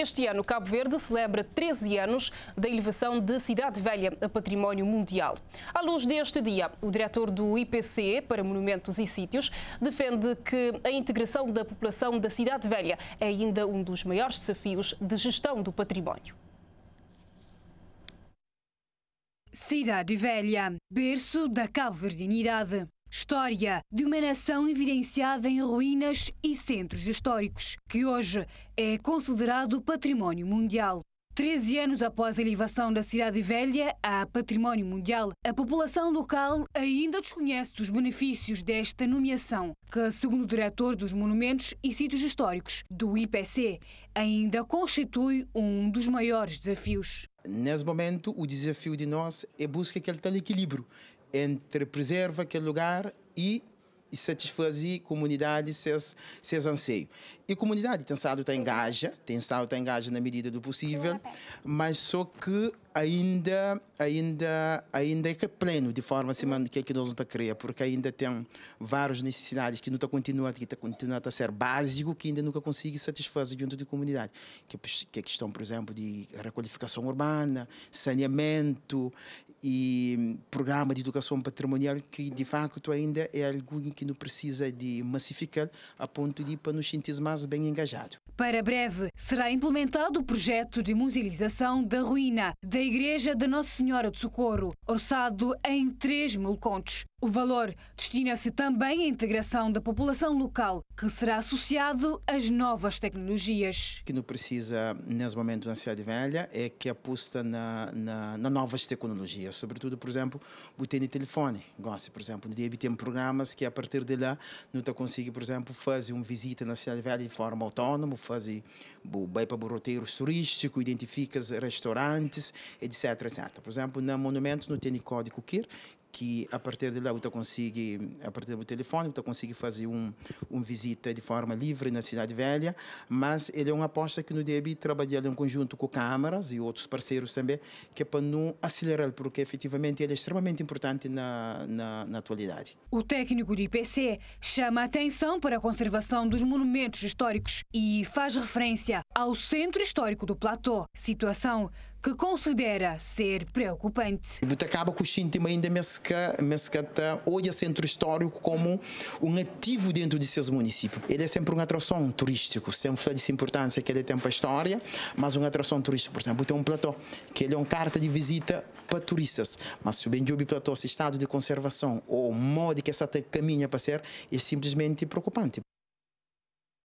Este ano, Cabo Verde celebra 13 anos da elevação de Cidade Velha a património mundial. À luz deste dia, o diretor do IPCE para Monumentos e Sítios defende que a integração da população da Cidade Velha é ainda um dos maiores desafios de gestão do património. Cidade Velha, berço da Cabo-Verdinidade. História de uma nação evidenciada em ruínas e centros históricos, que hoje é considerado património mundial. Treze anos após a elevação da Cidade Velha a património mundial, a população local ainda desconhece os benefícios desta nomeação, que, segundo o diretor dos Monumentos e Sítios Históricos do IPC, ainda constitui um dos maiores desafios. Nesse momento, o desafio de nós é buscar aquele tal equilíbrio entre preserva aquele lugar e e satisfazer comunidade seus, seus anseios. E comunidade tem estado está engaja, tem estado está engaja na medida do possível, mas só que ainda ainda ainda é que é pleno de forma assim que é que nós não está cria, porque ainda tem várias necessidades que não está continuando, que está continuando a ser básico, que ainda nunca consegue satisfazer junto de comunidade, que é, que é questão, por exemplo, de requalificação urbana, saneamento e hum, programa de educação patrimonial que de facto ainda é algo que não precisa de massificar a ponto de para nos sentir mais bem engajado. Para breve será implementado o projeto de musealização da ruína da Igreja da Nossa Senhora do Socorro, orçado em 3 mil contos. O valor destina-se também à integração da população local, que será associado às novas tecnologias. O que não precisa, nesse momento, na cidade velha é que aposta na, na, na, novas tecnologias, sobretudo, por exemplo, o telefone. Gosto, por exemplo, no dia tem programas que, a partir de lá, não está consegue, por exemplo, fazer uma visita na cidade velha de forma autónoma, fazer bem para roteiro turístico, identifica restaurantes, etc, etc. Por exemplo, no monumento não tem código QR, que a partir de lá você consegue, a partir do telefone você consegue fazer um, um visita de forma livre na cidade velha mas ele é uma aposta que no DEB trabalhar em conjunto com câmaras e outros parceiros também que é para não acelerar porque efetivamente ele é extremamente importante na, na, na atualidade o técnico do IPC chama a atenção para a conservação dos monumentos históricos e faz referência ao centro histórico do platô situação que considera ser preocupante. Butacaba Cuxintima ainda hoje é centro histórico como um ativo dentro de seus municípios. Ele é sempre uma atração turística, sempre foi de importância que ele tem para a história, mas uma atração turística. Por exemplo, tem um platô, que ele é uma carta de visita para turistas, mas se o Benjubi platô, se estado de conservação ou modo que essa caminha para ser, é simplesmente preocupante.